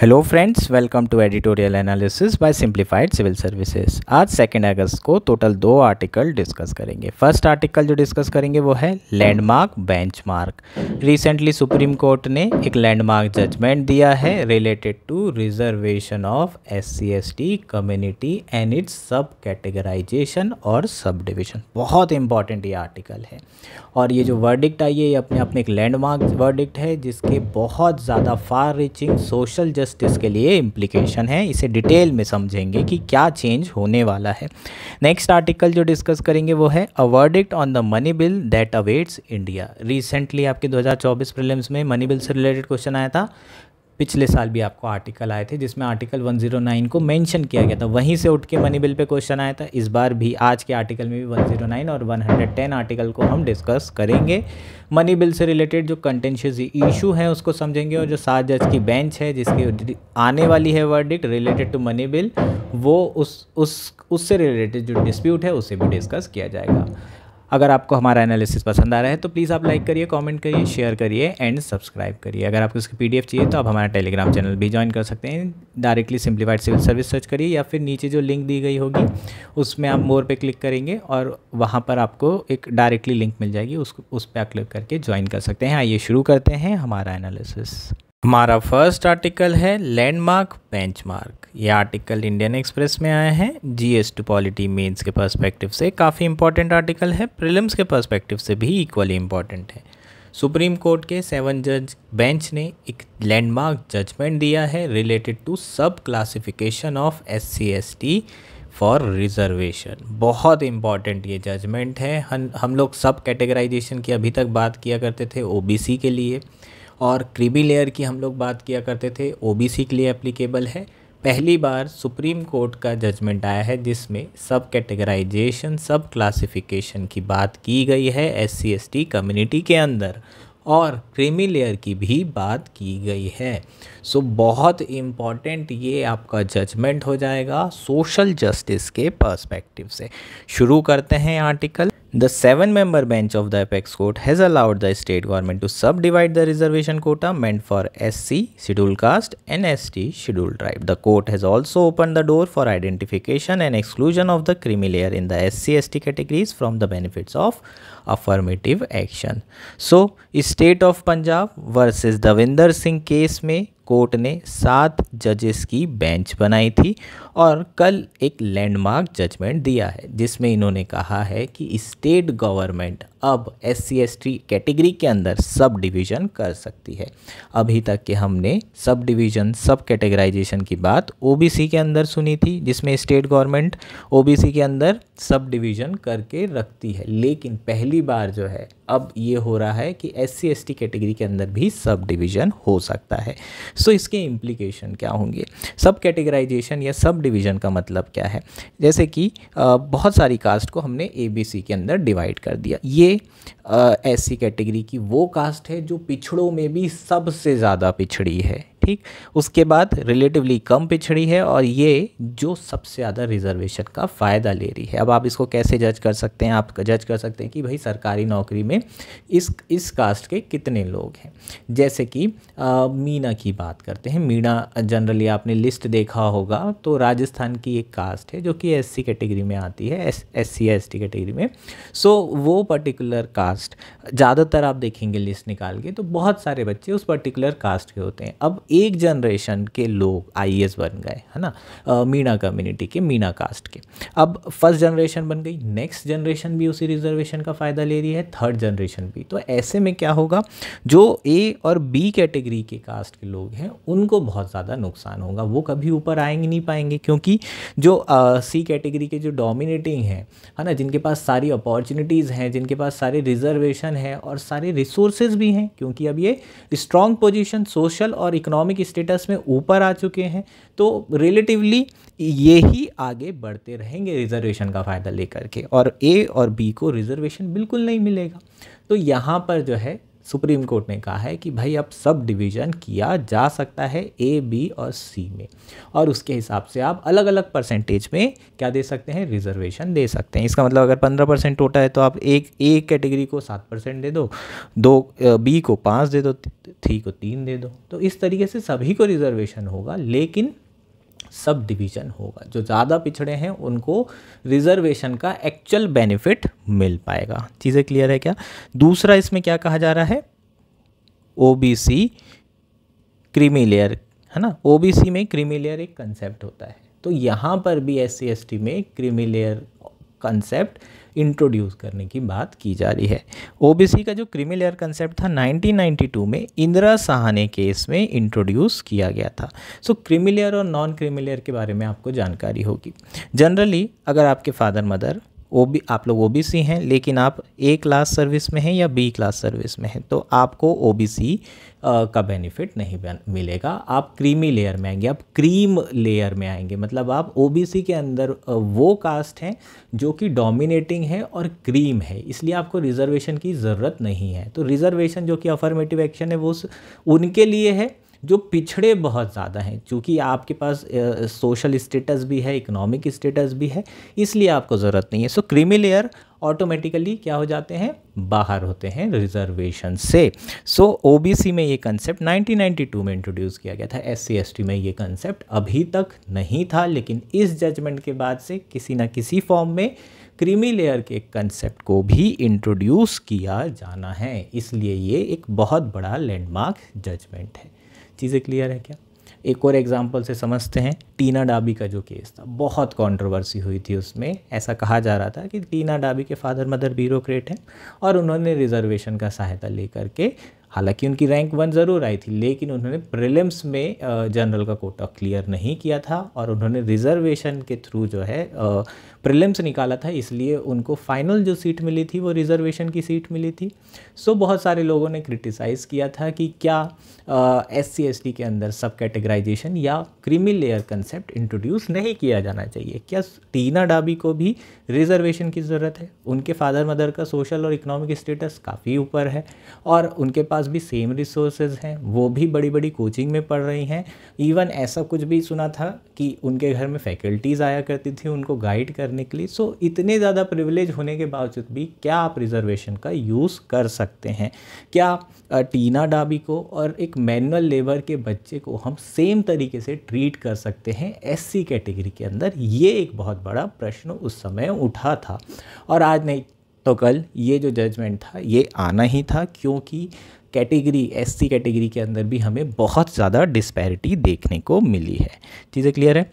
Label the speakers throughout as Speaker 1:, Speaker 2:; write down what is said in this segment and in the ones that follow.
Speaker 1: Hello friends welcome to editorial analysis by simplified civil services आज second अगस्त को total दो आर्टिकल डिस्कस करेंगे फर्स्ट आर्टिकल जो डिस्कस करेंगे वो है landmark benchmark recently supreme court ने एक लैंडमार्क जजमेंट दिया है related to reservation of S C S T community and its sub categorization और सब डिविजन बहुत इंपॉर्टेंट ये आर्टिकल है और ये जो वर्डिक्ट आई है ये अपने अपने एक लैंडमार्क वर्डिक्ट है जिसके बहुत ज़्यादा फार रीचिंग सोशल जस्टिस के लिए इम्प्लीकेशन है इसे डिटेल में समझेंगे कि क्या चेंज होने वाला है नेक्स्ट आर्टिकल जो डिस्कस करेंगे वो है a verdict on the money bill that awaits India recently आपके 2024 हजार में मनी बिल से रिलेटेड क्वेश्चन आया था पिछले साल भी आपको आर्टिकल आए थे जिसमें आर्टिकल 109 को मेंशन किया गया था वहीं से उठ के मनी बिल पे क्वेश्चन आया था इस बार भी आज के आर्टिकल में भी 109 और 110 आर्टिकल को हम डिस्कस करेंगे मनी बिल से रिलेटेड जो कंटेंशियस इशू हैं उसको समझेंगे और जो सात जज की बेंच है जिसकी आने वाली है verdict related to money bill वो उस उस उससे रिलेटेड जो डिस्प्यूट है उसे भी डिस्कस किया जाएगा अगर आपको हमारा एनालिसिस पसंद आ रहा है तो प्लीज़ आप लाइक करिए कमेंट करिए शेयर करिए एंड सब्सक्राइब करिए अगर आपको इसकी पीडीएफ चाहिए तो आप हमारा टेलीग्राम चैनल भी ज्वाइन कर सकते हैं directly simplified civil service search करिए या फिर नीचे जो लिंक दी गई होगी उसमें आप मोर पर क्लिक करेंगे और वहाँ पर आपको एक डायरेक्टली लिंक मिल जाएगी उस उस पर क्लिक करके ज्वाइन कर सकते हैं आइए शुरू करते हैं हमारा एनालिसिस हमारा फर्स्ट आर्टिकल है लैंडमार्क बेंचमार्क ये आर्टिकल इंडियन एक्सप्रेस में आया है जीएसटी पॉलिटी मेंस के पर्सपेक्टिव से काफ़ी इंपॉर्टेंट आर्टिकल है प्रिलिम्स के पर्सपेक्टिव से भी इक्वली इंपॉर्टेंट है सुप्रीम कोर्ट के सेवन जज बेंच ने एक लैंडमार्क जजमेंट दिया है related to sub classification of S C S T for reservation बहुत इंपॉर्टेंट ये जजमेंट है हम हम लोग सब कैटेगराइजेशन की अभी तक बात किया करते थे ओबीसी के लिए और क्रीबी लेयर की हम लोग बात किया करते थे ओबीसी के लिए एप्लीकेबल है पहली बार सुप्रीम कोर्ट का जजमेंट आया है जिसमें सब कैटेगराइजेशन सब क्लासिफिकेशन की बात की गई है एस सी कम्युनिटी के अंदर और क्रीमी लेयर की भी बात की गई है सो so, बहुत इम्पॉर्टेंट ये आपका जजमेंट हो जाएगा सोशल जस्टिस के पर्सपेक्टिव से शुरू करते हैं article The seven member bench of the Apex Court has allowed the state government to subdivide the reservation quota meant for SC, scheduled caste, and ST, scheduled tribe. The court has also opened the door for identification and exclusion of the creamy layer in the SC ST categories from the benefits of affirmative action. So, state of Punjab versus Davinder Singh case mein court ne सात judges ki bench banayi thi और कल एक landmark judgment दिया है जिसमें इन्होंने कहा है कि स्टेट गवर्नमेंट अब S C S T category के अंदर सब डिवीज़न कर सकती है अभी तक के हमने सब डिवीज़न सब कैटेगराइजेशन की बात ओबीसी के अंदर सुनी थी जिसमें स्टेट गवर्नमेंट ओबीसी के अंदर सब डिवीज़न करके रखती है लेकिन पहली बार जो है अब ये हो रहा है कि S C S T category के अंदर भी सब डिवीज़न हो सकता है सो so इसके इम्प्लीकेशन क्या होंगे सब कैटेगराइजेशन या सब डिवीज़न का मतलब क्या है जैसे कि बहुत सारी कास्ट को हमने ए बी सी के अंदर डिवाइड कर दिया ये ऐसी कैटेगरी की वो कास्ट है जो पिछड़ों में भी सबसे ज़्यादा पिछड़ी है ठीक उसके बाद रिलेटिवली कम पिछड़ी है और ये जो सबसे ज़्यादा रिजर्वेशन का फ़ायदा ले रही है अब आप इसको कैसे जज कर सकते हैं आप जज कर सकते हैं कि भाई सरकारी नौकरी में इस इस कास्ट के कितने लोग हैं जैसे कि आ, मीना की बात करते हैं मीना जनरली आपने लिस्ट देखा होगा तो राज राजस्थान की एक कास्ट है जो कि एससी कैटेगरी में आती है एस सी एस कैटेगरी में सो so, वो पर्टिकुलर कास्ट ज़्यादातर आप देखेंगे लिस्ट निकाल के तो बहुत सारे बच्चे उस पर्टिकुलर कास्ट के होते हैं अब एक जनरेशन के लोग आई बन गए है ना आ, मीना कम्युनिटी के मीना कास्ट के अब फर्स्ट जनरेशन बन गई नेक्स्ट जनरेशन भी उसी रिजर्वेशन का फ़ायदा ले रही है थर्ड जनरेशन भी तो ऐसे में क्या होगा जो ए और बी कैटेगरी के कास्ट के लोग हैं उनको बहुत ज़्यादा नुकसान होगा वो कभी ऊपर आएंगे नहीं पाएंगे क्योंकि जो सी कैटेगरी के जो डोमिनेटिंग हैं है ना जिनके पास सारी अपॉर्चुनिटीज़ हैं जिनके पास सारे रिजर्वेशन हैं और सारे रिसोर्सेज भी हैं क्योंकि अब ये स्ट्रॉन्ग पोजिशन सोशल और इकोनॉमिक स्टेटस में ऊपर आ चुके हैं तो रिलेटिवली ये ही आगे बढ़ते रहेंगे रिजर्वेशन का फ़ायदा लेकर के और ए और बी को रिजर्वेशन बिल्कुल नहीं मिलेगा तो यहाँ पर जो है सुप्रीम कोर्ट ने कहा है कि भाई अब सब डिवीज़न किया जा सकता है ए बी और सी में और उसके हिसाब से आप अलग अलग परसेंटेज में क्या दे सकते हैं रिजर्वेशन दे सकते हैं इसका मतलब अगर पंद्रह परसेंट टोटा है तो आप एक ए कैटेगरी को सात परसेंट दे दो दो बी को पाँच दे दो थ्री को तीन दे दो तो इस तरीके से सभी को रिजर्वेशन होगा लेकिन सब डिवीज़न होगा जो ज़्यादा पिछड़े हैं उनको रिजर्वेशन का एक्चुअल बेनिफिट मिल पाएगा चीज़ें क्लियर है क्या दूसरा इसमें क्या कहा जा रहा है O B C creamy layer है ना ओ बी सी में क्रीमी लेयर एक कंसेप्ट होता है तो यहाँ पर भी एस सी एस टी में क्रीमी लेयर कंसेप्ट इंट्रोड्यूस करने की बात की जा रही है ओबीसी का जो क्रीमी लेयर कंसेप्ट था 1992 में इंदिरा सहाने केस में इंट्रोड्यूस किया गया था सो so, क्रीमी लेयर और नॉन क्रीमी लेयर के बारे में आपको जानकारी होगी जनरली अगर आपके फादर मदर ओ बी आप लोग ओ बी सी हैं लेकिन आप ए क्लास सर्विस में हैं या बी क्लास सर्विस में हैं तो आपको ओ बी सी का बेनिफिट नहीं मिलेगा आप क्रीमी लेयर में आएंगे आप क्रीम लेयर में आएंगे मतलब आप ओ के अंदर वो कास्ट हैं जो कि डोमिनेटिंग है और क्रीम है इसलिए आपको रिजर्वेशन की ज़रूरत नहीं है तो रिजर्वेशन जो कि अफर्मेटिव एक्शन है वो उनके लिए है जो पिछड़े बहुत ज़्यादा हैं क्योंकि आपके पास सोशल स्टेटस भी है इकोनॉमिक स्टेटस भी है इसलिए आपको ज़रूरत नहीं है सो क्रीमी लेयर ऑटोमेटिकली क्या हो जाते हैं बाहर होते हैं रिजर्वेशन से सो so, ओबीसी में ये कंसेप्ट 1992 में इंट्रोड्यूस किया गया था एस सी में ये कंसेप्ट अभी तक नहीं था लेकिन इस जजमेंट के बाद से किसी ना किसी फॉर्म में क्रीमी लेयर के कंसेप्ट को भी इंट्रोड्यूस किया जाना है इसलिए ये एक बहुत बड़ा लैंडमार्क जजमेंट है चीज़ें क्लियर है क्या एक और एग्जाम्पल से समझते हैं टीना डाबी का जो केस था बहुत कंट्रोवर्सी हुई थी उसमें ऐसा कहा जा रहा था कि टीना डाबी के फादर मदर ब्यूरोक्रेट हैं और उन्होंने रिजर्वेशन का सहायता लेकर के हालांकि उनकी रैंक वन ज़रूर आई थी लेकिन उन्होंने प्रिलिम्स में जनरल का कोटा क्लियर नहीं किया था और उन्होंने रिजर्वेशन के थ्रू जो है प्रिलिम्स निकाला था इसलिए उनको फाइनल जो सीट मिली थी वो रिजर्वेशन की सीट मिली थी सो बहुत सारे लोगों ने क्रिटिसाइज़ किया था कि क्या एस सी एस टी के अंदर सब कैटेगराइजेशन या क्रीमी लेयर कंसेप्ट इंट्रोड्यूस नहीं किया जाना चाहिए क्या टीना डाबी को भी रिजर्वेशन की ज़रूरत है उनके फादर मदर का सोशल और इकोनॉमिक स्टेटस काफ़ी ऊपर है और उनके पास पास भी सेम रिसोर्सेज हैं वो भी बड़ी बड़ी कोचिंग में पढ़ रही हैं इवन ऐसा कुछ भी सुना था कि उनके घर में फैकल्टीज़ आया करती थी उनको गाइड करने के लिए सो so, इतने ज़्यादा प्रिविलेज होने के बावजूद भी क्या आप रिजर्वेशन का यूज़ कर सकते हैं क्या टीना डाबी को और एक मैनुअल लेबर के बच्चे को हम सेम तरीके से ट्रीट कर सकते हैं एस कैटेगरी के अंदर ये एक बहुत बड़ा प्रश्न उस समय उठा था और आज नहीं तो कल ये जो जजमेंट था ये आना ही था क्योंकि कैटेगरी एस सी कैटेगरी के अंदर भी हमें बहुत ज़्यादा डिस्पैरिटी देखने को मिली है चीज़ें क्लियर है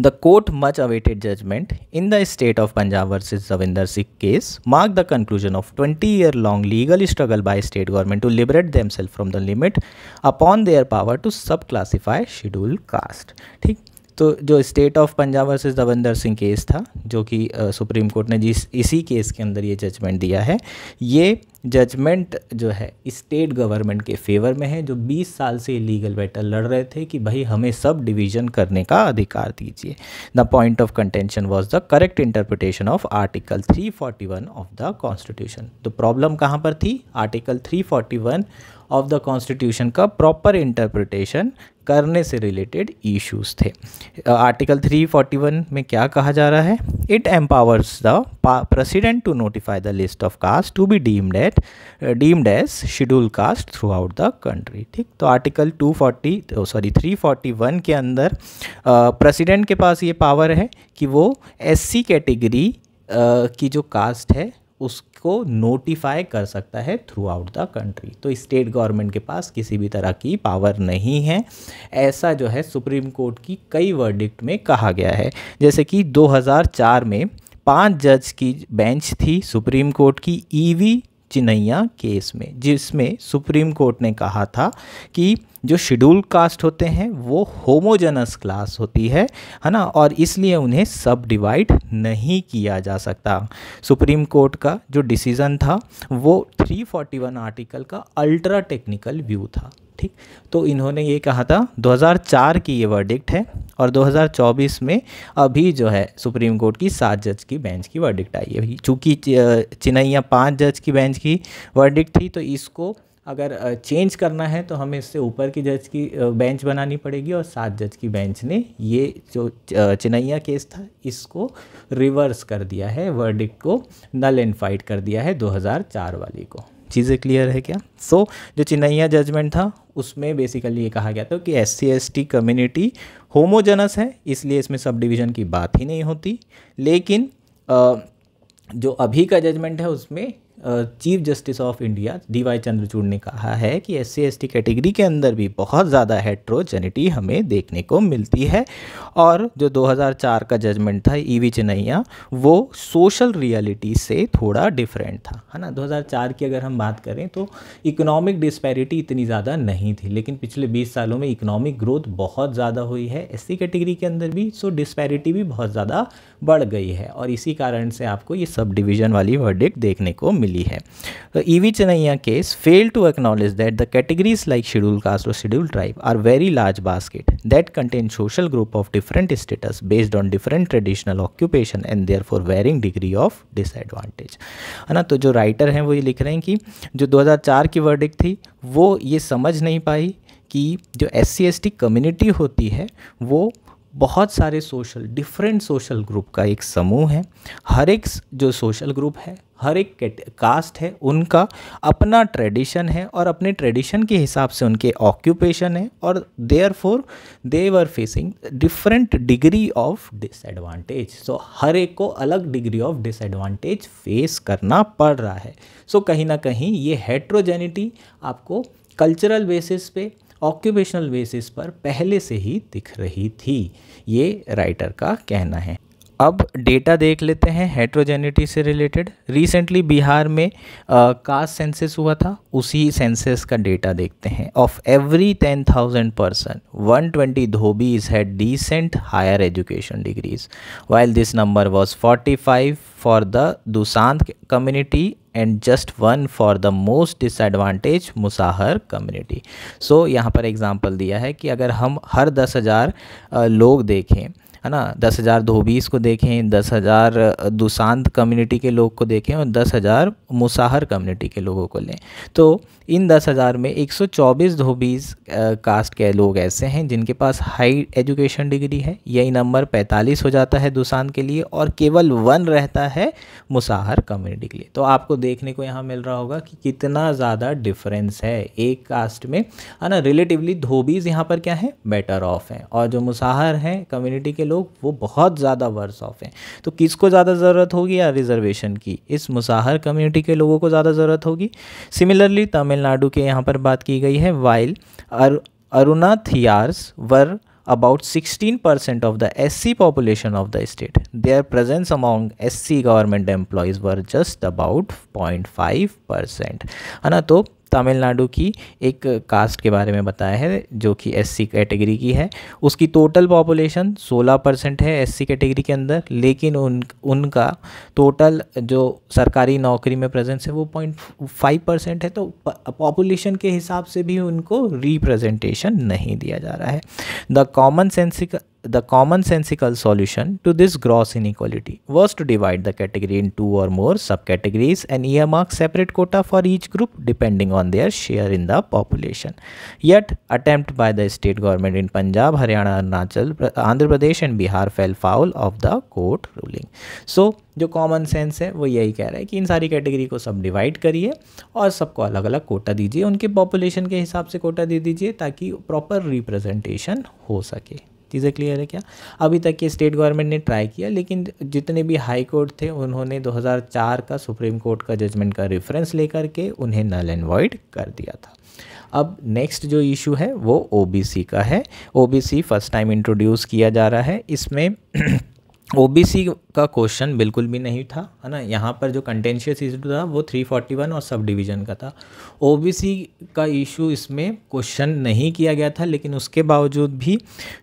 Speaker 1: the court much awaited judgment in the state of Punjab versus Javinder Singh case mark the conclusion of twenty year long legal struggle by state government to liberate themselves from the limit upon their power to sub classify schedule caste ठीक तो जो state of Punjab versus Davinder Singh case था जो कि supreme uh, court ने जिस इसी case के अंदर ये जजमेंट दिया है ये जजमेंट जो है स्टेट गवर्नमेंट के फेवर में है जो 20 साल से लीगल बैटल लड़ रहे थे कि भाई हमें सब डिवीजन करने का अधिकार दीजिए the point of contention was the correct interpretation of article 341 of the constitution तो प्रॉब्लम कहाँ पर थी आर्टिकल 341 ऑफ द कॉन्स्टिट्यूशन का प्रॉपर इंटरप्रिटेशन करने से रिलेटेड इश्यूज थे आर्टिकल uh, 341 में क्या कहा जा रहा है it empowers the president to notify the list of caste to be deemed at deemed as schedule caste throughout the country ठीक तो आर्टिकल 240 सॉरी oh, 341 के अंदर प्रेसिडेंट uh, के पास ये पावर है कि वो एससी कैटेगरी uh, की जो कास्ट है उसको नोटिफाई कर सकता है थ्रू आउट द कंट्री तो स्टेट गवर्नमेंट के पास किसी भी तरह की पावर नहीं है ऐसा जो है सुप्रीम कोर्ट की कई वर्डिक्ट में कहा गया है जैसे कि 2004 में पांच जज की बेंच थी सुप्रीम कोर्ट की ईवी e चिनैया केस में जिसमें सुप्रीम कोर्ट ने कहा था कि जो शेड्यूल कास्ट होते हैं वो होमोजेनस क्लास होती है है ना और इसलिए उन्हें सब डिवाइड नहीं किया जा सकता सुप्रीम कोर्ट का जो डिसीज़न था वो 341 आर्टिकल का अल्ट्रा टेक्निकल व्यू था ठीक तो इन्होंने ये कहा था 2004 की ये वर्डिक्ट है और 2024 में अभी जो है सुप्रीम कोर्ट की सात जज की बेंच की वर्डिक्ट आई है चूँकि चिनैया पाँच जज की बेंच की वर्डिक्ट थी तो इसको अगर चेंज करना है तो हमें इससे ऊपर की जज की बेंच बनानी पड़ेगी और सात जज की बेंच ने ये जो चिनैया केस था इसको रिवर्स कर दिया है वर्डिक्ट को नल एंड फाइट कर दिया है 2004 वाली को चीज़ें क्लियर है क्या सो so, जो चिनैया जजमेंट था उसमें बेसिकली ये कहा गया था कि S C S T community homogeneous है इसलिए इसमें सब डिवीज़न की बात ही नहीं होती लेकिन जो अभी का जजमेंट है उसमें chief justice of India D Y Chandrachud ने कहा है कि एस सी कैटेगरी के अंदर भी बहुत ज़्यादा हेट्रोजेनिटी हमें देखने को मिलती है और जो 2004 का जजमेंट था ई वी चेन्नैया वो सोशल रियलिटी से थोड़ा डिफरेंट था है ना 2004 की अगर हम बात करें तो इकोनॉमिक डिस्पैरिटी इतनी ज़्यादा नहीं थी लेकिन पिछले 20 सालों में इकोनॉमिक ग्रोथ बहुत ज़्यादा हुई है एस कैटेगरी के अंदर भी सो डिस्पैरिटी भी बहुत ज़्यादा बढ़ गई है और इसी कारण से आपको ये सब डिवीजन वाली वर्डिक देखने को मिली है तो E V Chinnaiah case fail to acknowledge that the categories like schedule caste और schedule tribe are very large basket that contain social group of different status based on different traditional occupation and therefore varying degree of disadvantage है ना तो जो writer हैं वो ये लिख रहे हैं कि जो 2004 की वर्डिक थी वो ये समझ नहीं पाई कि जो एस सी कम्युनिटी होती है वो बहुत सारे सोशल डिफरेंट सोशल ग्रुप का एक समूह है हर एक जो सोशल ग्रुप है हर एक कास्ट है उनका अपना ट्रेडिशन है और अपने ट्रेडिशन के हिसाब से उनके ऑक्यूपेशन है और therefore they were facing different degree of disadvantage so हर एक को अलग डिग्री ऑफ डिसएडवांटेज फेस करना पड़ रहा है सो so, कहीं ना कहीं ये हेट्रोजेनिटी आपको कल्चरल बेसिस पे ऑक्यूपेशनल बेसिस पर पहले से ही दिख रही थी ये राइटर का कहना है अब डेटा देख लेते हैं हेट्रोजेनिटी से रिलेटेड रिसेंटली बिहार में कास्ट सेंसेस हुआ था उसी सेंसेस का डेटा देखते हैं of every ten thousand person one twenty dhobi is had decent higher education degrees while this number was forty five for the Dusadh community and just one for the most disadvantage Musahar community so यहाँ पर example दिया है कि अगर हम हर दस हज़ार लोग देखें है ना दस हज़ार धोबीस को देखें दस हज़ार दुशांत कम्युनिटी के लोग को देखें और दस हज़ार मुसाहर कम्युनिटी के लोगों को लें तो इन दस हज़ार में एक सौ चौबीस धोबीस कास्ट के लोग ऐसे हैं जिनके पास हाई एजुकेशन डिग्री है यही नंबर पैंतालीस हो जाता है दुशांत के लिए और केवल वन रहता है मुसाहर कम्युनिटी के लिए तो आपको देखने को यहाँ मिल रहा होगा कि कितना ज़्यादा डिफरेंस है एक कास्ट में है ना रिलेटिवली धोबीज़ यहाँ पर क्या है बेटर ऑफ हैं और जो मुसाहर हैं कम्युनिटी के लोग वो बहुत ज़्यादा वर्स ऑफ हैं तो किसको ज़्यादा ज़रूरत होगी या रिजर्वेशन की इस मुसाहर कम्युनिटी के लोगों को ज़्यादा ज़रूरत होगी सिमिलरली तमिलनाडु के यहाँ पर बात की गई है while Arunthathiyars were about 16% of the state they are presence among S C government employees were just about point five percent है ना तो तमिलनाडु की एक कास्ट के बारे में बताया है जो कि एससी कैटेगरी की है उसकी टोटल पॉपुलेशन 16 परसेंट है एससी कैटेगरी के अंदर लेकिन उन उनका टोटल जो सरकारी नौकरी में प्रेजेंस है वो पॉइंट फाइव परसेंट है तो पॉपुलेशन के हिसाब से भी उनको रिप्रेजेंटेशन नहीं दिया जा रहा है the commonsensical the commonsensical solution to this gross inequality was to divide the category in two or more subcategories and earmark separate quota for each group depending on their share in the population. Yet, attempt by the state government in Punjab, Haryana, Arunachal, Andhra Pradesh and Bihar fell foul of the court ruling. So, जो common sense है वो यही कह रहा है कि इन सारी category को सब डिवाइड करिए और सबको अलग अलग कोटा दीजिए उनके पॉपुलेशन के हिसाब से कोटा दे दीजिए ताकि प्रॉपर रिप्रेजेंटेशन हो सके चीज़ें क्लियर है क्या अभी तक ये स्टेट गवर्नमेंट ने ट्राई किया लेकिन जितने भी हाई कोर्ट थे उन्होंने 2004 का सुप्रीम कोर्ट का जजमेंट का रेफरेंस लेकर के उन्हें नल एंड वॉइड कर दिया था अब नेक्स्ट जो इशू है वो ओ का है ओ फर्स्ट टाइम इंट्रोड्यूस किया जा रहा है इसमें ओबीसी का क्वेश्चन बिल्कुल भी नहीं था है ना यहाँ पर जो कंटेंशियस इशू था वो 341 और सब डिवीज़न का था ओबीसी का इशू इसमें क्वेश्चन नहीं किया गया था लेकिन उसके बावजूद भी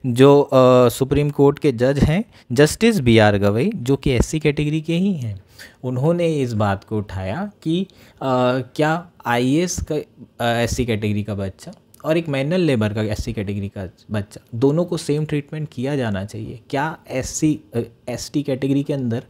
Speaker 1: जो आ, सुप्रीम कोर्ट के जज हैं जस्टिस बी आर गवई जो कि एस कैटेगरी के ही हैं उन्होंने इस बात को उठाया कि आ, क्या आई एस का एस कैटेगरी का बच्चा और एक मैनुअल लेबर का एस कैटेगरी का बच्चा दोनों को सेम ट्रीटमेंट किया जाना चाहिए क्या S C S T category के अंदर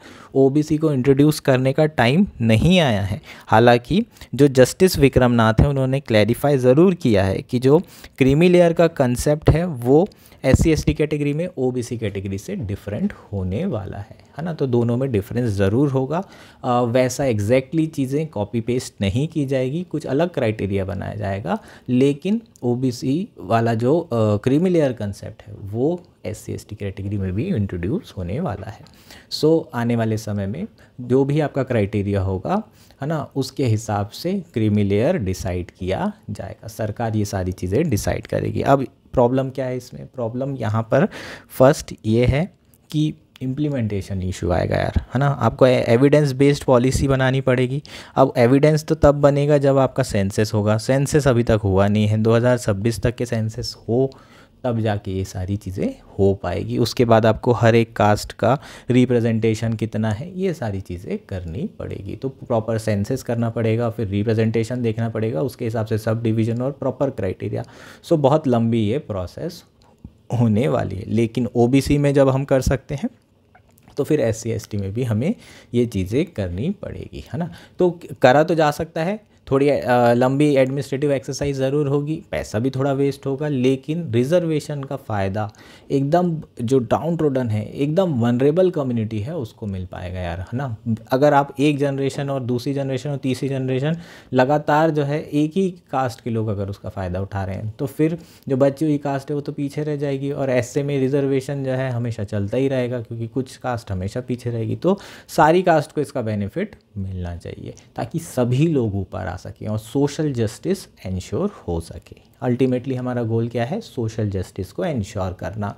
Speaker 1: ओबीसी को इंट्रोड्यूस करने का टाइम नहीं आया है हालांकि जो जस्टिस विक्रमनाथ हैं उन्होंने क्लैरिफाई ज़रूर किया है कि जो क्रीमी लेयर का कंसेप्ट है वो एस सी कैटेगरी में ओ कैटेगरी से डिफरेंट होने वाला है है ना तो दोनों में डिफरेंस ज़रूर होगा आ, वैसा एग्जैक्टली exactly चीज़ें कॉपी पेस्ट नहीं की जाएगी कुछ अलग क्राइटेरिया बनाया जाएगा लेकिन ओ वाला जो क्रीमिलेयर कंसेप्ट है वो एस सी कैटेगरी में भी इंट्रोड्यूस होने वाला है सो so, आने वाले समय में जो भी आपका क्राइटेरिया होगा है ना उसके हिसाब से क्रीमिलेयर डिसाइड किया जाएगा सरकार ये सारी चीज़ें डिसाइड करेगी अब प्रॉब्लम क्या है इसमें प्रॉब्लम यहाँ पर फर्स्ट ये है कि इम्प्लीमेंटेशन इशू आएगा यार है ना आपको एविडेंस बेस्ड पॉलिसी बनानी पड़ेगी अब एविडेंस तो तब बनेगा जब आपका सेंसेस होगा सेंसेस अभी तक हुआ नहीं है 2026 तक के सेंसेस हो तब जाके ये सारी चीज़ें हो पाएगी उसके बाद आपको हर एक कास्ट का रिप्रेजेंटेशन कितना है ये सारी चीज़ें करनी पड़ेगी तो प्रॉपर सेंसेस करना पड़ेगा फिर रिप्रेजेंटेशन देखना पड़ेगा उसके हिसाब से सब डिवीज़न और प्रॉपर क्राइटेरिया सो बहुत लंबी ये प्रोसेस होने वाली है लेकिन ओ में जब हम कर सकते हैं तो फिर एस सी में भी हमें ये चीज़ें करनी पड़ेगी है ना तो करा तो जा सकता है थोड़ी लंबी एडमिनिस्ट्रेटिव एक्सरसाइज ज़रूर होगी पैसा भी थोड़ा वेस्ट होगा लेकिन रिजर्वेशन का फ़ायदा एकदम जो डाउन रोडन है एकदम वनरेबल कम्युनिटी है उसको मिल पाएगा यार है ना अगर आप एक जनरेशन और दूसरी जनरेशन और तीसरी जनरेशन लगातार जो है एक ही कास्ट के लोग अगर उसका फ़ायदा उठा रहे हैं तो फिर जो बची हुई कास्ट है वो तो पीछे रह जाएगी और ऐसे में रिजर्वेशन जो है हमेशा चलता ही रहेगा क्योंकि कुछ कास्ट हमेशा पीछे रहेगी तो सारी कास्ट को इसका बेनिफिट मिलना चाहिए ताकि सभी लोग ऊपर आ सके और सोशल जस्टिस इंश्योर हो सके अल्टीमेटली हमारा गोल क्या है सोशल जस्टिस को इंश्योर करना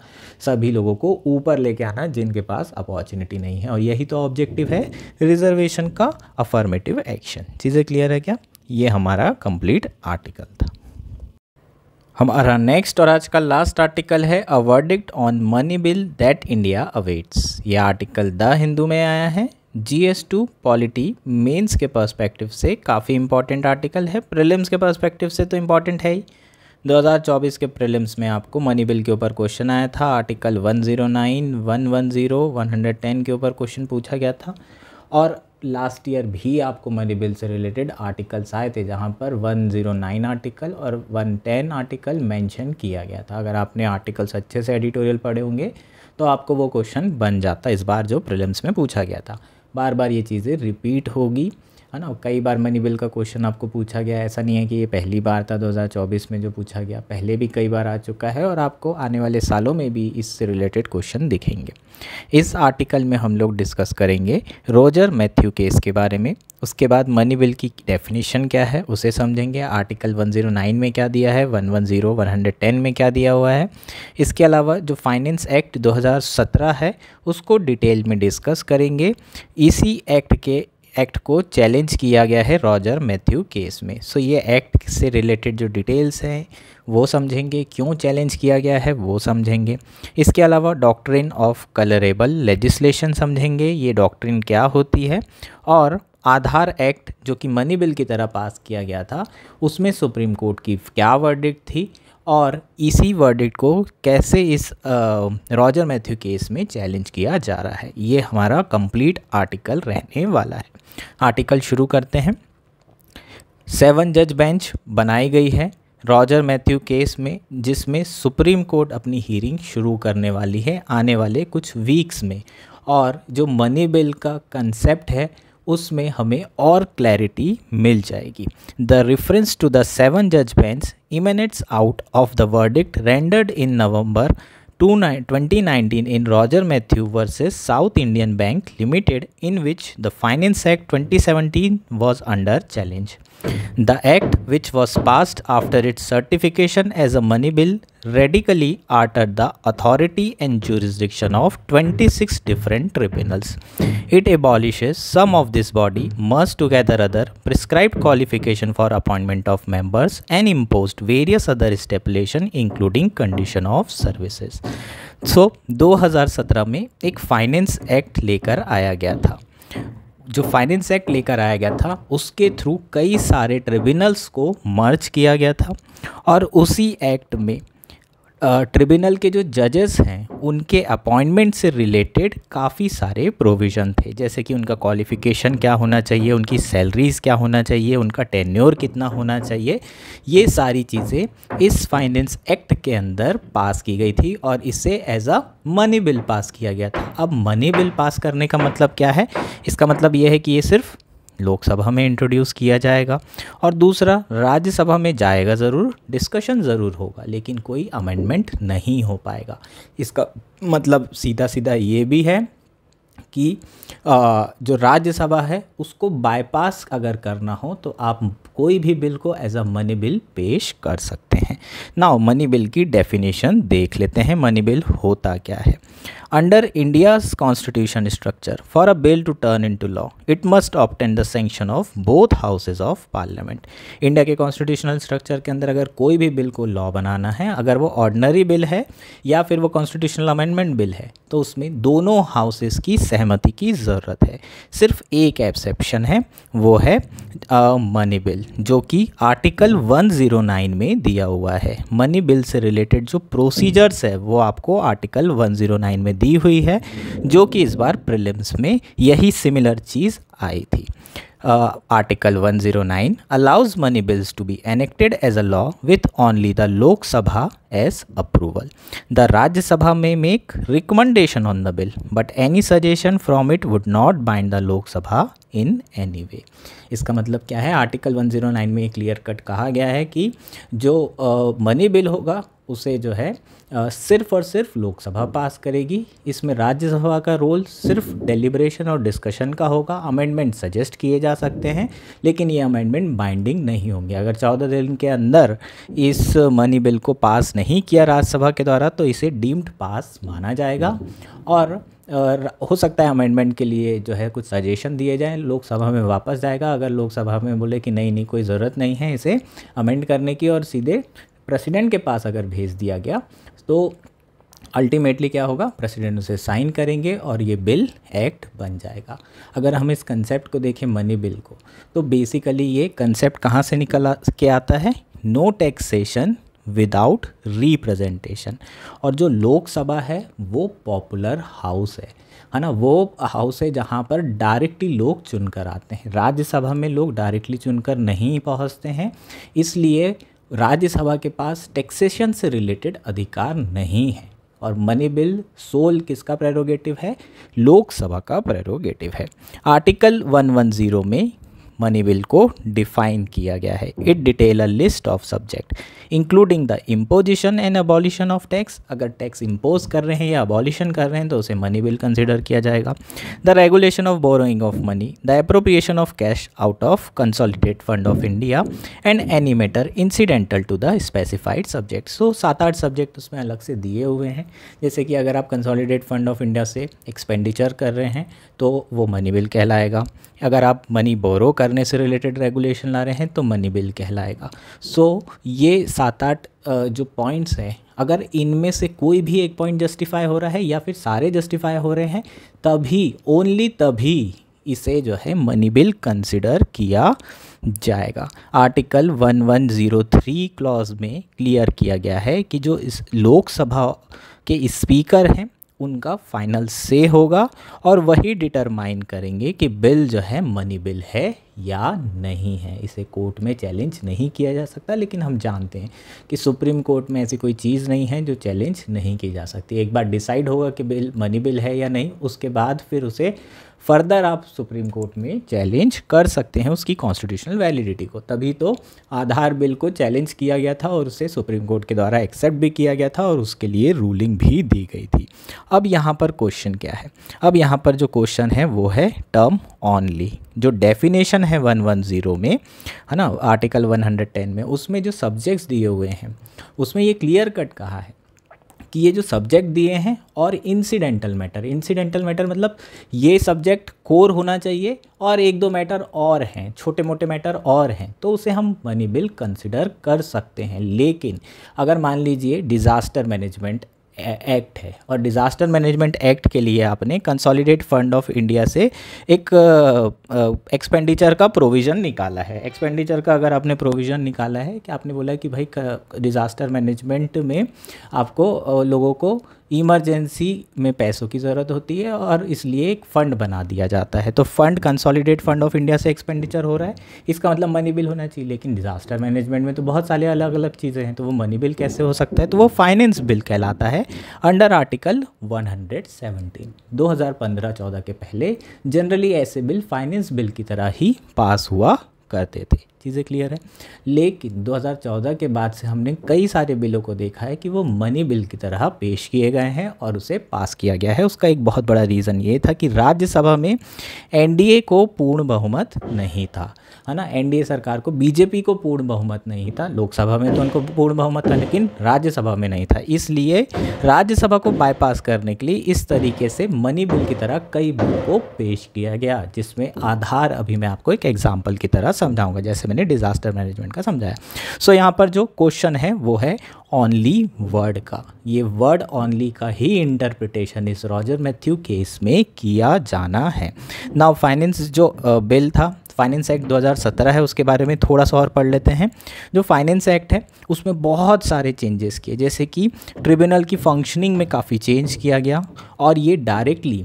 Speaker 1: सभी लोगों को ऊपर लेके आना जिनके पास अपॉर्चुनिटी नहीं है और यही तो ऑब्जेक्टिव है रिजर्वेशन का अफर्मेटिव एक्शन चीज़ें क्लियर है क्या ये हमारा कंप्लीट आर्टिकल था हमारा नेक्स्ट और आज का लास्ट आर्टिकल है a verdict on money bill that India awaits ये आर्टिकल द हिंदू में आया है G S two polity mains के पर्सपेक्टिव से काफ़ी इंपॉर्टेंट आर्टिकल है प्रिलिम्स के पर्सपेक्टिव से तो इम्पॉर्टेंट है ही 2024 के प्रिलिम्स में आपको मनी बिल के ऊपर क्वेश्चन आया था आर्टिकल 109, 110, 110 के ऊपर क्वेश्चन पूछा गया था और लास्ट ईयर भी आपको मनी बिल से रिलेटेड आर्टिकल्स आए थे जहाँ पर 109 आर्टिकल और 110 आर्टिकल मेंशन किया गया था अगर आपने आर्टिकल्स अच्छे से एडिटोरियल पढ़े होंगे तो आपको वो क्वेश्चन बन जाता इस बार जो प्रिलिम्स में पूछा गया था बार बार ये चीज़ें रिपीट होगी है ना कई बार मनी बिल का क्वेश्चन आपको पूछा गया ऐसा नहीं है कि ये पहली बार था 2024 में जो पूछा गया पहले भी कई बार आ चुका है और आपको आने वाले सालों में भी इससे रिलेटेड क्वेश्चन दिखेंगे इस आर्टिकल में हम लोग डिस्कस करेंगे रोजर मैथ्यू केस के बारे में उसके बाद मनी बिल की डेफिनेशन क्या है उसे समझेंगे आर्टिकल 109 में क्या दिया है 110 110 में क्या दिया हुआ है इसके अलावा जो फाइनेंस एक्ट 2017 है उसको डिटेल में डिस्कस करेंगे इसी एक्ट के एक्ट को चैलेंज किया गया है रॉजर मैथ्यू केस में सो ये एक्ट से रिलेटेड जो डिटेल्स हैं वो समझेंगे क्यों चैलेंज किया गया है वो समझेंगे इसके अलावा डॉक्ट्रिन ऑफ कलरेबल लेजिस्लेशन समझेंगे ये डॉक्ट्रिन क्या होती है और आधार एक्ट जो कि मनी बिल की तरह पास किया गया था उसमें सुप्रीम कोर्ट की क्या वर्डिक्ट थी और इसी वर्डिक्ट को कैसे इस रॉजर मैथ्यू केस में चैलेंज किया जा रहा है ये हमारा कंप्लीट आर्टिकल रहने वाला है आर्टिकल शुरू करते हैं सेवन जज बेंच बनाई गई है रॉजर मैथ्यू केस में जिसमें सुप्रीम कोर्ट अपनी हीरिंग शुरू करने वाली है आने वाले कुछ वीक्स में और जो मनी बिल का कंसेप्ट है उसमें हमें और क्लैरिटी मिल जाएगी the reference to the seven judgments emanates out of the verdict rendered in November 2019 in Roger Matthew versus South Indian Bank Limited in which the Finance Act 2017 was under challenge. The act, which was passed after its certification as a money bill, radically altered the authority and jurisdiction of 26 different tribunals. It abolishes some of this body, merged together other, prescribed qualification for appointment of members, and imposed various other stipulation including condition of services. so, 2017 में एक finance act लेकर आया गया जो finance act लेकर आया गया था उसके थ्रू कई सारे ट्रिब्यूनल्स को मर्ज किया गया था और उसी एक्ट में ट्रिब्यूनल के जो जजेस हैं उनके अपॉइंटमेंट से रिलेटेड काफ़ी सारे प्रोविज़न थे जैसे कि उनका क्वालिफ़िकेशन क्या होना चाहिए उनकी सैलरीज़ क्या होना चाहिए उनका टेन्योर कितना होना चाहिए ये सारी चीज़ें इस फाइनेंस एक्ट के अंदर पास की गई थी और इसे as a money bill pass किया गया था अब मनी बिल पास करने का मतलब क्या है इसका मतलब ये है कि ये सिर्फ लोकसभा में इंट्रोड्यूस किया जाएगा और दूसरा राज्यसभा में जाएगा ज़रूर डिस्कशन ज़रूर होगा लेकिन कोई अमेंडमेंट नहीं हो पाएगा इसका मतलब सीधा सीधा ये भी है कि जो राज्यसभा है उसको बाईपास अगर करना हो तो आप कोई भी बिल को एज अ मनी बिल पेश कर सकते हैं नाउ मनी बिल की डेफिनेशन देख लेते हैं मनी बिल होता क्या है under India's constitution structure for a bill to turn into law it must obtain the sanction of both houses of parliament India के कॉन्स्टिट्यूशनल स्ट्रक्चर के अंदर अगर कोई भी बिल को लॉ बनाना है अगर वो ऑर्डनरी बिल है या फिर वो कॉन्स्टिट्यूशनल अमेंडमेंट बिल है तो उसमें दोनों हाउसेज की सहमति की ज़रूरत है सिर्फ एक एक्सेप्शन है वो है मनी बिल जो कि आर्टिकल 109 में दिया हुआ है मनी बिल से रिलेटेड जो प्रोसीजर्स है वो आपको आर्टिकल 109 में दी हुई है जो कि इस बार प्रिलिम्स में यही सिमिलर चीज़ आई थी uh, Article 109 allows money bills to be enacted as a law with only the Lok Sabha as approval. The Rajya Sabha may make recommendation on the bill, but any suggestion from it would not bind the Lok Sabha in any way इसका मतलब क्या है article 109 में clear cut कहा गया है कि जो मनी uh, बिल होगा उसे जो है सिर्फ और सिर्फ लोकसभा पास करेगी इसमें राज्यसभा का रोल सिर्फ डेलिब्रेशन और डिस्कशन का होगा अमेंडमेंट सजेस्ट किए जा सकते हैं लेकिन ये अमेंडमेंट बाइंडिंग नहीं होंगे अगर चौदह दिन के अंदर इस मनी बिल को पास नहीं किया राज्यसभा के द्वारा तो इसे डीम्ड पास माना जाएगा और हो सकता है अमेंडमेंट के लिए जो है कुछ सजेशन दिए जाएँ लोकसभा में वापस जाएगा अगर लोकसभा में बोले कि नहीं नहीं कोई ज़रूरत नहीं है इसे अमेंड करने की और सीधे प्रेसिडेंट के पास अगर भेज दिया गया तो अल्टीमेटली क्या होगा प्रेसिडेंट उसे साइन करेंगे और ये बिल एक्ट बन जाएगा अगर हम इस कंसेप्ट को देखें मनी बिल को तो बेसिकली ये कंसेप्ट कहाँ से निकल के आता है नो टैक्सेशन विदाउट रिप्रेजेंटेशन और जो लोकसभा है वो पॉपुलर हाउस है है ना वो हाउस है जहाँ पर डायरेक्टली लोग चुनकर आते हैं राज्यसभा में लोग डायरेक्टली चुनकर नहीं पहुँचते हैं इसलिए राज्यसभा के पास टैक्सेशन से रिलेटेड अधिकार नहीं है और मनी बिल सोल किसका प्रेरोगेटिव है लोकसभा का प्रेरोगेटिव है आर्टिकल 110 में मनी बिल को डिफाइन किया गया है it detail a list of subject including the imposition and abolition of tax अगर टैक्स इम्पोज कर रहे हैं या अबॉलिशन कर रहे हैं तो उसे मनी बिल कंसिडर किया जाएगा the regulation of borrowing of money the appropriation of cash out of consolidate fund of India and any matter incidental to the specified subject so सात आठ सब्जेक्ट उसमें अलग से दिए हुए हैं जैसे कि अगर आप कंसोलिडेट फंड ऑफ इंडिया से एक्सपेंडिचर कर रहे हैं तो वो मनी बिल कहलाएगा अगर आप मनी बोरो कर करने से रिलेटेड रेगुलेशन ला रहे हैं तो मनी बिल कहलाएगा सो so, ये सात आठ जो पॉइंट्स हैं अगर इनमें से कोई भी एक पॉइंट जस्टिफाई हो रहा है या फिर सारे जस्टिफाई हो रहे हैं तभी ओनली तभी इसे जो है मनी बिल कंसिडर किया जाएगा आर्टिकल 1103 क्लॉज में क्लियर किया गया है कि जो इस लोकसभा के स्पीकर हैं उनका फाइनल से होगा और वही डिटरमाइन करेंगे कि बिल जो है मनी बिल है या नहीं है इसे कोर्ट में चैलेंज नहीं किया जा सकता लेकिन हम जानते हैं कि सुप्रीम कोर्ट में ऐसी कोई चीज़ नहीं है जो चैलेंज नहीं की जा सकती एक बार डिसाइड होगा कि बिल मनी बिल है या नहीं उसके बाद फिर उसे फर्दर आप सुप्रीम कोर्ट में चैलेंज कर सकते हैं उसकी कॉन्स्टिट्यूशनल वैलिडिटी को तभी तो आधार बिल को चैलेंज किया गया था और उसे सुप्रीम कोर्ट के द्वारा एक्सेप्ट भी किया गया था और उसके लिए रूलिंग भी दी गई थी अब यहाँ पर क्वेश्चन क्या है अब यहाँ पर जो क्वेश्चन है वो है टर्म ऑनली जो डेफिनेशन है 110 में है ना आर्टिकल 110 में उसमें जो सब्जेक्ट्स दिए हुए हैं उसमें ये क्लियर कट कहा है कि ये जो सब्जेक्ट दिए हैं और इंसिडेंटल मैटर इंसिडेंटल मैटर मतलब ये सब्जेक्ट कोर होना चाहिए और एक दो मैटर और हैं छोटे मोटे मैटर और हैं तो उसे हम मनी बिल कंसिडर कर सकते हैं लेकिन अगर मान लीजिए डिज़ास्टर मैनेजमेंट एक्ट है और डिज़ास्टर मैनेजमेंट एक्ट के लिए आपने कंसोलिडेट फंड ऑफ इंडिया से एक एक्सपेंडिचर का प्रोविज़न निकाला है एक्सपेंडिचर का अगर आपने प्रोविज़न निकाला है कि आपने बोला कि भाई डिज़ास्टर मैनेजमेंट में आपको लोगों को इमरजेंसी में पैसों की ज़रूरत होती है और इसलिए एक फ़ंड बना दिया जाता है तो fund consolidate fund of India से एक्सपेंडिचर हो रहा है इसका मतलब मनी बिल होना चाहिए लेकिन डिज़ास्टर मैनेजमेंट में तो बहुत सारे अलग अलग चीज़ें हैं तो वो मनी बिल कैसे हो सकता है तो वो फाइनेंस बिल कहलाता है अंडर आर्टिकल 117 2015-14 के पहले जनरली ऐसे बिल फाइनेंस बिल की तरह ही पास हुआ करते थे चीज़ें क्लियर है लेकिन 2014 के बाद से हमने कई सारे बिलों को देखा है कि वो मनी बिल की तरह पेश किए गए हैं और उसे पास किया गया है उसका एक बहुत बड़ा रीज़न ये था कि राज्यसभा में एनडीए को पूर्ण बहुमत नहीं था है ना एनडीए सरकार को बीजेपी को पूर्ण बहुमत नहीं था लोकसभा में तो उनको पूर्ण बहुमत था लेकिन राज्यसभा में नहीं था इसलिए राज्यसभा को बाईपास करने के लिए इस तरीके से मनी बिल की तरह कई बिल को पेश किया गया जिसमें आधार अभी मैं आपको एक एग्जाम्पल की तरह समझाऊंगा जैसे मैंने डिज़ास्टर मैनेजमेंट का समझाया सो so, यहाँ पर जो क्वेश्चन है वो है ओनली वर्ड का ये वर्ड ओनली का ही इंटरप्रिटेशन इस रॉजर मैथ्यू केस में किया जाना है नाउ फाइनेंस जो बिल था फाइनेंस एक्ट 2017 है उसके बारे में थोड़ा सा और पढ़ लेते हैं जो फाइनेंस एक्ट है उसमें बहुत सारे चेंजेस किए जैसे कि ट्रिब्यूनल की फंक्शनिंग में काफ़ी चेंज किया गया और ये डायरेक्टली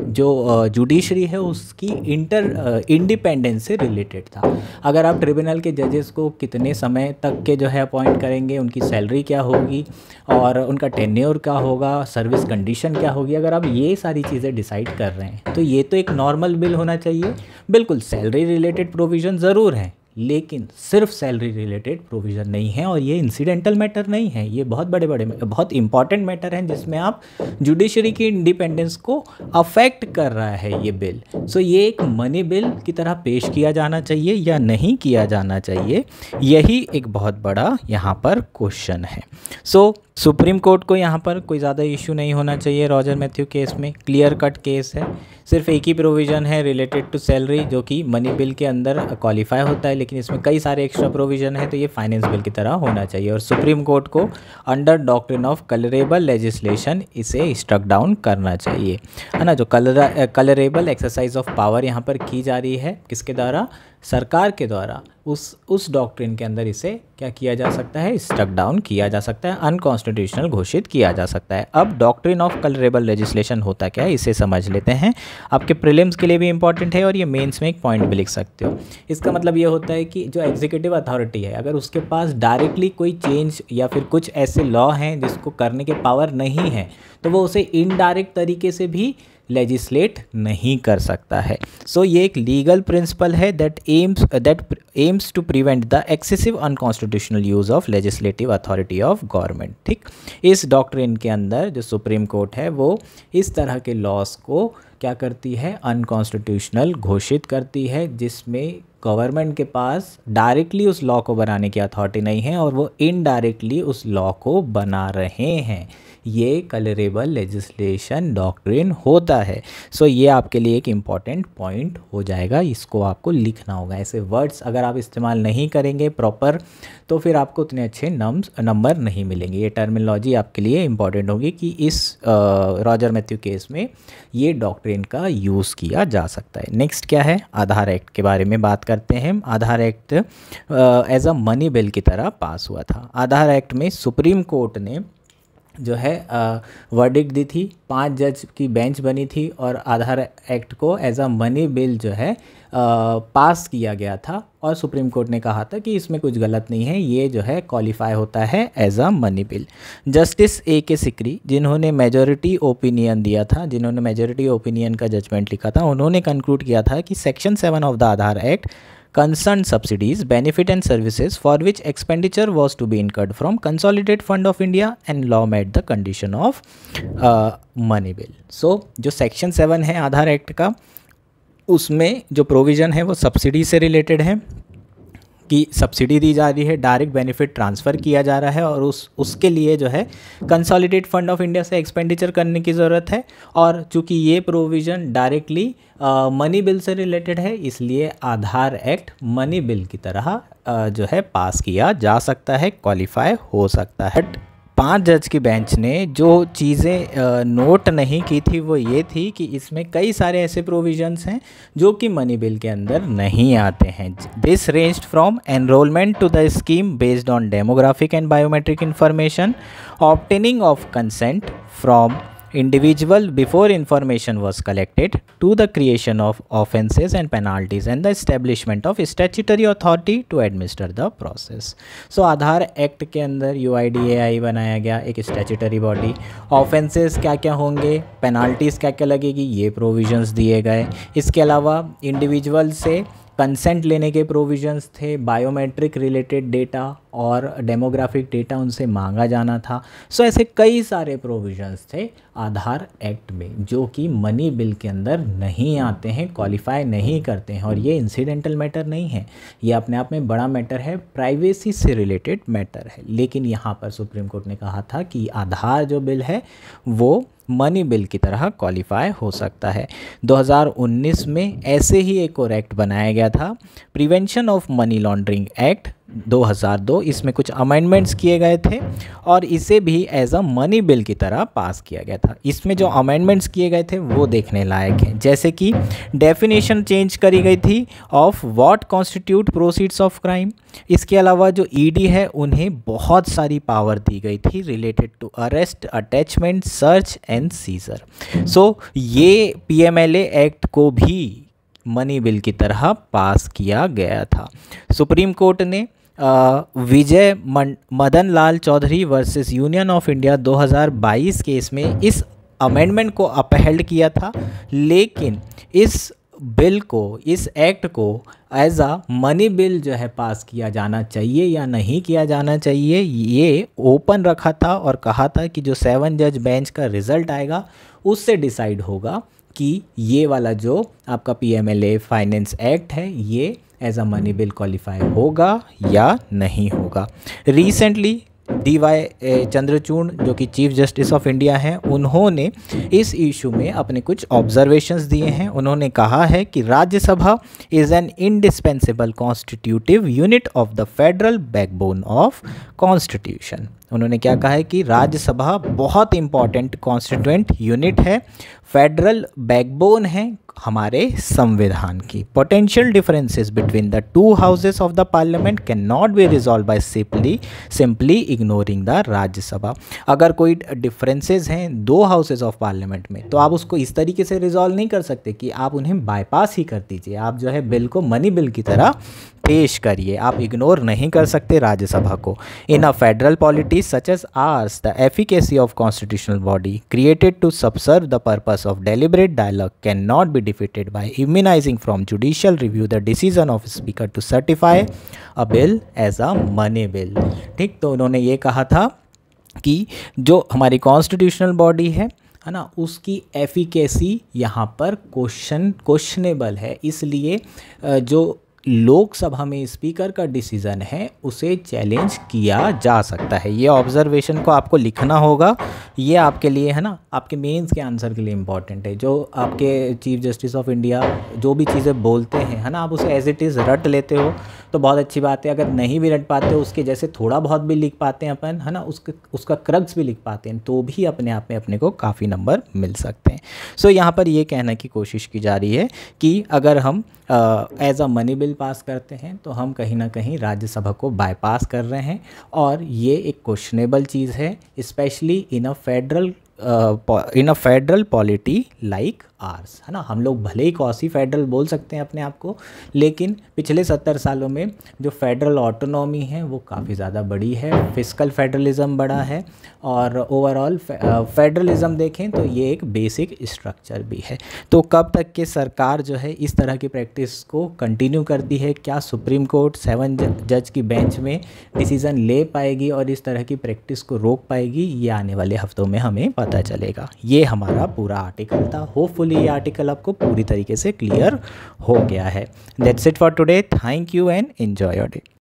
Speaker 1: जो जुडिशरी है उसकी इंटर इंडिपेंडेंस से रिलेटेड था अगर आप ट्रिब्यूनल के जजेस को कितने समय तक के जो है अपॉइंट करेंगे उनकी सैलरी क्या होगी और उनका टेन्योर क्या होगा सर्विस कंडीशन क्या होगी अगर आप ये सारी चीज़ें डिसाइड कर रहे हैं तो ये तो एक नॉर्मल बिल होना चाहिए बिल्कुल सैलरी रिलेटेड प्रोविज़न ज़रूर हैं लेकिन सिर्फ सैलरी रिलेटेड प्रोविज़न नहीं है और ये इंसिडेंटल मैटर नहीं है ये बहुत बड़े बड़े बहुत इंपॉर्टेंट मैटर हैं जिसमें आप जुडिशरी की इंडिपेंडेंस को अफेक्ट कर रहा है ये बिल सो ये एक मनी बिल की तरह पेश किया जाना चाहिए या नहीं किया जाना चाहिए यही एक बहुत बड़ा यहाँ पर क्वेश्चन है सो so, सुप्रीम कोर्ट को यहाँ पर कोई ज़्यादा इशू नहीं होना चाहिए रॉजर मैथ्यू केस में क्लियर कट केस है सिर्फ एक ही प्रोविज़न है रिलेटेड टू सैलरी जो कि मनी बिल के अंदर क्वालिफाई होता है लेकिन इसमें कई सारे एक्स्ट्रा प्रोविजन है तो ये फाइनेंस बिल की तरह होना चाहिए और सुप्रीम कोर्ट को under doctrine of colourable legislation इसे स्ट्रक डाउन करना चाहिए है ना जो कलरा कलरेबल एक्सरसाइज ऑफ पावर यहाँ पर की जा रही है किसके द्वारा सरकार के द्वारा उस उस डॉक्ट्रिन के अंदर इसे क्या किया जा सकता है स्टक डाउन किया जा सकता है अनकॉन्स्टिट्यूशनल घोषित किया जा सकता है अब डॉक्ट्रिन ऑफ कलरेबल लेजिस्लेशन होता क्या है इसे समझ लेते हैं आपके प्रिलिम्स के लिए भी इंपॉर्टेंट है और ये मेंस में एक पॉइंट भी लिख सकते हो इसका मतलब ये होता है कि जो एग्जीक्यूटिव अथॉरिटी है अगर उसके पास डायरेक्टली कोई चेंज या फिर कुछ ऐसे लॉ हैं जिसको करने के पावर नहीं है तो वो उसे इनडायरेक्ट तरीके से भी लेजिस्लेट नहीं कर सकता है सो so, ये एक लीगल प्रिंसिपल है that aims that aims to prevent the excessive unconstitutional use of legislative authority of government ठीक इस डॉक्ट्रिन के अंदर जो सुप्रीम कोर्ट है वो इस तरह के लॉस को क्या करती है अनकॉन्स्टिट्यूशनल घोषित करती है जिसमें गवर्नमेंट के पास डायरेक्टली उस लॉ को बनाने की अथॉरिटी नहीं है और वो इनडायरेक्टली उस लॉ को बना रहे हैं ये कलरेबल लेजिस्लेशन डॉक्ट्रिन होता है सो so, ये आपके लिए एक इम्पॉर्टेंट पॉइंट हो जाएगा इसको आपको लिखना होगा ऐसे वर्ड्स अगर आप इस्तेमाल नहीं करेंगे प्रॉपर तो फिर आपको उतने अच्छे नम्स नंबर नहीं मिलेंगे ये टर्मिनोलॉजी आपके लिए इम्पॉर्टेंट होगी कि इस रॉजर मैथ्यू केस में ये डॉक्ट्रिन का यूज़ किया जा सकता है नेक्स्ट क्या है आधार एक्ट के बारे में बात करते हैं Aadhaar act as a money bill की तरह पास हुआ था आधार एक्ट में सुप्रीम कोर्ट ने जो है वर्डिक्ट दी थी पांच जज की बेंच बनी थी और आधार एक्ट को एज अ मनी बिल जो है आ, पास किया गया था और सुप्रीम कोर्ट ने कहा था कि इसमें कुछ गलत नहीं है ये जो है क्वालिफाई होता है as a money bill justice A K Sikri जिन्होंने मेजॉरिटी ओपिनियन दिया था जिन्होंने मेजॉरिटी ओपिनियन का जजमेंट लिखा था उन्होंने कंक्लूड किया था कि section seven of the Aadhaar act concerned subsidies, benefit and services for which expenditure was to be incurred from Consolidated Fund of India and law made the condition of uh, money bill. So जो section 7 है आधार act का उसमें जो provision है वो subsidy से related है की सब्सिडी दी जा रही है डायरेक्ट बेनिफिट ट्रांसफ़र किया जा रहा है और उस उसके लिए जो है कंसोलिडेट फंड ऑफ इंडिया से एक्सपेंडिचर करने की ज़रूरत है और चूँकि ये प्रोविज़न डायरेक्टली मनी बिल से रिलेटेड है इसलिए आधार एक्ट मनी बिल की तरह uh, जो है पास किया जा सकता है क्वालिफाई हो सकता है पांच जज की बेंच ने जो चीज़ें नोट नहीं की थी वो ये थी कि इसमें कई सारे ऐसे प्रोविजंस हैं जो कि मनी बिल के अंदर नहीं आते हैं this range from enrolment to the scheme based on demographic and biometric information obtaining of consent from individual before information was collected to the creation of offences and penalties and the establishment of statutory authority to administer the process so Aadhaar act के अंदर you I D A आई बनाया गया एक statutory body offences क्या क्या होंगे penalties क्या क्या लगेगी ये प्रोविजंस दिए गए इसके अलावा इंडिविजुअल से कंसेंट लेने के प्रोविजंस थे बायोमेट्रिक रिलेटेड डेटा और डेमोग्राफिक डेटा उनसे मांगा जाना था सो so, ऐसे कई सारे प्रोविजंस थे आधार एक्ट में जो कि मनी बिल के अंदर नहीं आते हैं क्वालिफाई नहीं करते हैं और ये इंसिडेंटल मैटर नहीं है ये अपने आप में बड़ा मैटर है प्राइवेसी से रिलेटेड मैटर है लेकिन यहाँ पर सुप्रीम कोर्ट ने कहा था कि आधार जो बिल है वो मनी बिल की तरह क्वालिफाई हो सकता है 2019 में ऐसे ही एक और एक्ट बनाया गया था prevention of money laundering act 2002 इसमें कुछ अमेंडमेंट्स किए गए थे और इसे भी एज अ मनी बिल की तरह पास किया गया था इसमें जो अमेंडमेंट्स किए गए थे वो देखने लायक हैं जैसे कि डेफिनेशन चेंज करी गई थी of what constitute proceeds of crime इसके अलावा जो ईडी e है उन्हें बहुत सारी पावर दी गई थी related to arrest attachment search and seizure so ये पी एक्ट को भी मनी बिल की तरह पास किया गया था सुप्रीम कोर्ट ने Vijay Madan Lal Choudhary versus union of India 2022 case में इस अमेंडमेंट को अपहेल्ड किया था लेकिन इस बिल को इस एक्ट को एज आ मनी बिल जो है पास किया जाना चाहिए या नहीं किया जाना चाहिए ये ओपन रखा था और कहा था कि जो सेवन जज बेंच का रिजल्ट आएगा उससे डिसाइड होगा कि ये वाला जो आपका P M L A finance act है ये as a money bill qualify होगा या नहीं होगा रिसेंटली डी वाई चंद्रचूड़ जो कि चीफ जस्टिस ऑफ इंडिया हैं उन्होंने इस इशू में अपने कुछ ऑब्जर्वेशंस दिए हैं उन्होंने कहा है कि Rajya Sabha is an indispensable constitutive unit of the federal backbone of constitution उन्होंने क्या कहा है कि राज्यसभा बहुत इंपॉर्टेंट कॉन्स्टिट्यूंट यूनिट है फेडरल बैकबोन है हमारे संविधान की potential differences between the two houses of the parliament can not be resolve by simply simply ignoring the Rajya Sabha अगर कोई डिफरेंसेस हैं दो हाउसेस ऑफ पार्लियामेंट में तो आप उसको इस तरीके से रिजॉल्व नहीं कर सकते कि आप उन्हें बाईपास ही कर दीजिए आप जो है बिल को मनी बिल की तरह पेश करिए आप इग्नोर नहीं कर सकते राज्यसभा को in a federal polity such as ours the efficacy of constitutional body created to subserve the purpose of deliberate dialogue can not be defeated by immunizing from judicial review the decision of speaker to certify a bill as a money bill ठीक तो उन्होंने ये कहा था कि जो हमारी constitutional body है है ना उसकी एफिकेसी यहाँ पर क्वेश्चन क्वेश्चनेबल है इसलिए जो लोकसभा में स्पीकर का डिसीज़न है उसे चैलेंज किया जा सकता है ये ऑब्जर्वेशन को आपको लिखना होगा ये आपके लिए है ना आपके मेंस के आंसर के लिए इम्पॉर्टेंट है जो आपके चीफ जस्टिस ऑफ इंडिया जो भी चीज़ें बोलते हैं है ना आप उसे एज इट इज़ रट लेते हो तो बहुत अच्छी बात है अगर नहीं भी रट पाते उसके जैसे थोड़ा बहुत भी लिख पाते हैं अपन है ना उसके उसका क्रग्स भी लिख पाते हैं तो भी अपने आप में अपने को काफ़ी नंबर मिल सकते हैं सो so, यहाँ पर ये कहने की कोशिश की जा रही है कि अगर हम as a money bill pass करते हैं तो हम कहीं ना कहीं राज्यसभा को बाईपास कर रहे हैं और ये एक क्वेश्चनेबल चीज़ है specially in a federal in a federal polity like ours है ना हम लोग भले ही कॉसी फेडरल बोल सकते हैं अपने आप को लेकिन पिछले सत्तर सालों में जो फेडरल ऑटोनॉमी है वो काफ़ी ज़्यादा बड़ी है फिजिकल फेडरलिज्म बड़ा है और ओवरऑल फेडरलिज्म देखें तो ये एक बेसिक स्ट्रक्चर भी है तो कब तक के सरकार जो है इस तरह की प्रैक्टिस को कंटिन्यू करती है क्या सुप्रीम कोर्ट सेवन जज की बेंच में डिसीज़न ले पाएगी और इस तरह की प्रैक्टिस को रोक पाएगी ये आने वाले हफ्तों में हमें पता चलेगा ये हमारा पूरा आर्टिकल था होपफुल होपफुल ये आर्टिकल आपको पूरी तरीके से क्लियर हो गया है that's it for today thank you and enjoy your day